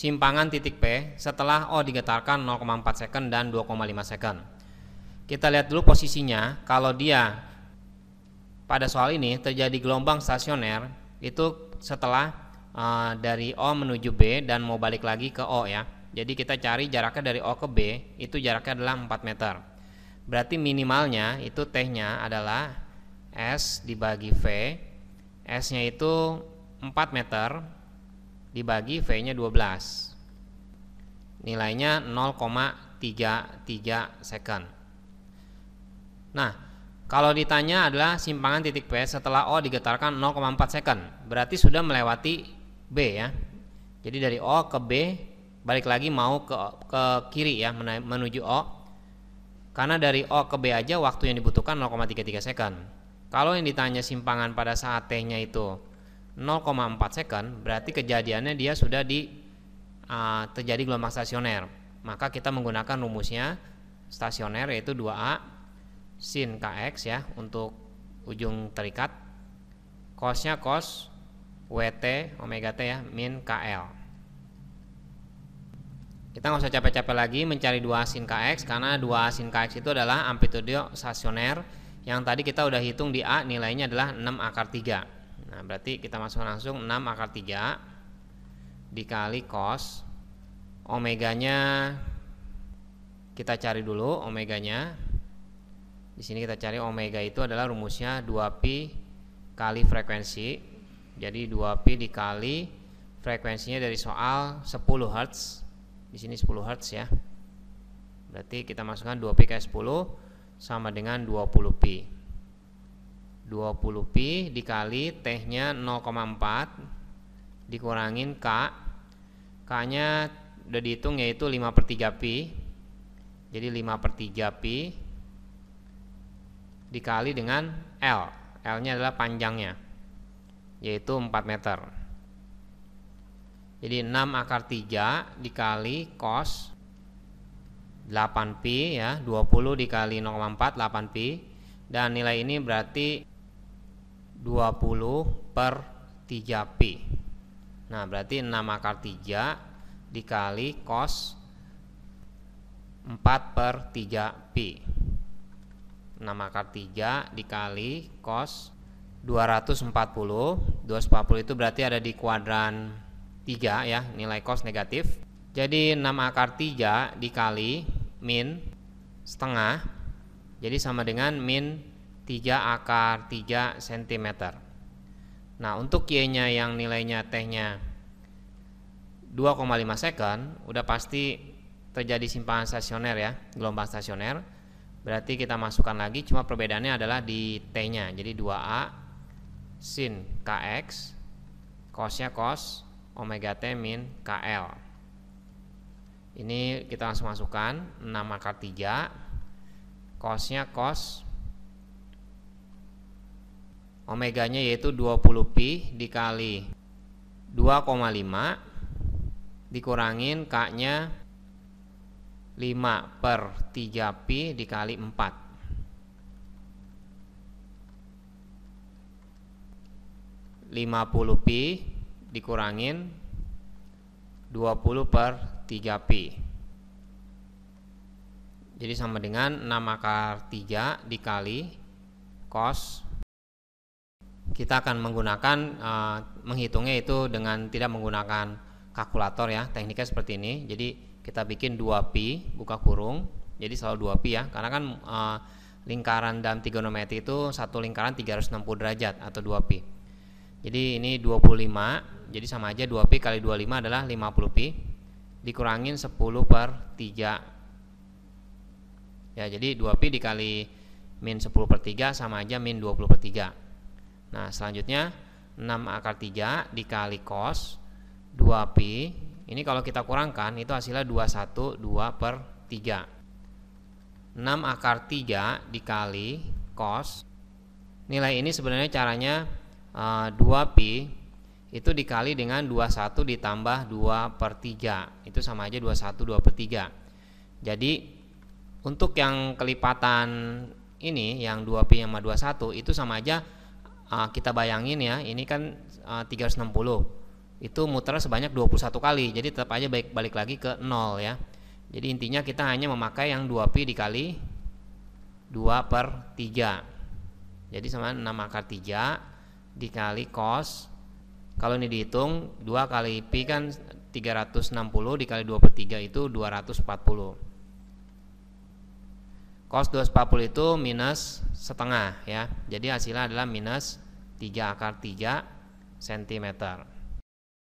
simpangan titik P setelah O digetarkan 0,4 second dan 2,5 second. Kita lihat dulu posisinya, kalau dia pada soal ini terjadi gelombang stasioner itu setelah uh, dari O menuju B dan mau balik lagi ke O ya. Jadi kita cari jaraknya dari O ke B itu jaraknya adalah 4 meter. Berarti minimalnya itu T-nya adalah S dibagi V S-nya itu 4 meter dibagi V-nya 12 nilainya 0,33 second nah kalau ditanya adalah simpangan titik P setelah O digetarkan 0,4 second berarti sudah melewati B ya jadi dari O ke B balik lagi mau ke, ke kiri ya menuju O karena dari O ke B aja waktu yang dibutuhkan 0,33 second kalau yang ditanya simpangan pada saat T nya itu 0,4 second berarti kejadiannya dia sudah di uh, terjadi gelombang stasioner maka kita menggunakan rumusnya stasioner yaitu 2A sin KX ya untuk ujung terikat kosnya kos WT omega T ya min KL kita nggak usah capek-capek lagi mencari 2 sin KX karena 2 sin KX itu adalah amplitude stasioner yang tadi kita udah hitung di A nilainya adalah 6 akar 3 Nah berarti kita masuk langsung 6 akar 3 dikali cos omeganya kita cari dulu omeganya. Di sini kita cari omega itu adalah rumusnya 2pi kali frekuensi. Jadi 2pi dikali frekuensinya dari soal 10 Hz. Di sini 10 Hz ya. Berarti kita masukkan 2pi ke 10 sama dengan 20pi. 20 pi dikali tehnya 0,4 dikurangin K K nya udah dihitung yaitu 5 per 3 pi jadi 5 per 3 pi dikali dengan L L nya adalah panjangnya yaitu 4 meter jadi 6 akar 3 dikali cos 8 pi ya 20 dikali 0,4 8 pi dan nilai ini berarti 20 per 3P Nah berarti 6 akar 3 dikali cos 4 per 3P 6 akar 3 dikali cos 240 240 itu berarti ada di kuadran 3 ya nilai cos negatif jadi 6 akar 3 dikali min setengah jadi sama dengan min 3 akar 3 cm Nah untuk Y-nya yang nilainya T-nya 2,5 second Udah pasti terjadi simpangan stasioner ya Gelombang stasioner Berarti kita masukkan lagi Cuma perbedaannya adalah di T-nya Jadi 2A sin KX nya cos Omega T min KL Ini kita langsung masukkan 6 akar 3 nya cos omeganya yaitu 20pi dikali 2,5 dikurangin K-nya 5 per 3pi dikali 4 50 pi dikurangin 20 per 3 pi jadi sama dengan 6 akar 3 dikali cos kita akan menggunakan uh, menghitungnya itu dengan tidak menggunakan kalkulator ya tekniknya seperti ini jadi kita bikin 2pi buka kurung jadi selalu 2pi ya karena kan uh, lingkaran dalam trigonometri itu satu lingkaran 360 derajat atau 2pi jadi ini 25 jadi sama aja 2pi kali 25 adalah 50pi dikurangin 10 per 3 ya jadi 2pi dikali min 10 per 3 sama aja min 20 per 3 Nah, selanjutnya 6 akar 3 dikali cos 2P. Ini kalau kita kurangkan itu hasilnya 21 2 per 3. 6 akar 3 dikali cos. Nilai ini sebenarnya caranya 2P eh, itu dikali dengan 21 ditambah 2 per 3. Itu sama aja 21 2 per 3. Jadi untuk yang kelipatan ini yang 2P sama 21 itu sama aja uh, kita bayangin ya ini kan ah, uh, 360 itu muter sebanyak 21 kali jadi tetap aja balik, balik lagi ke 0 ya jadi intinya kita hanya memakai yang 2pi dikali 2 per 3 jadi sama 6 akar 3 dikali cos kalau ini dihitung 2 kali pi kan 360 dikali 2 per 3 itu 240 Kos 240 itu minus setengah ya. Jadi hasilnya adalah minus 3 akar 3 cm.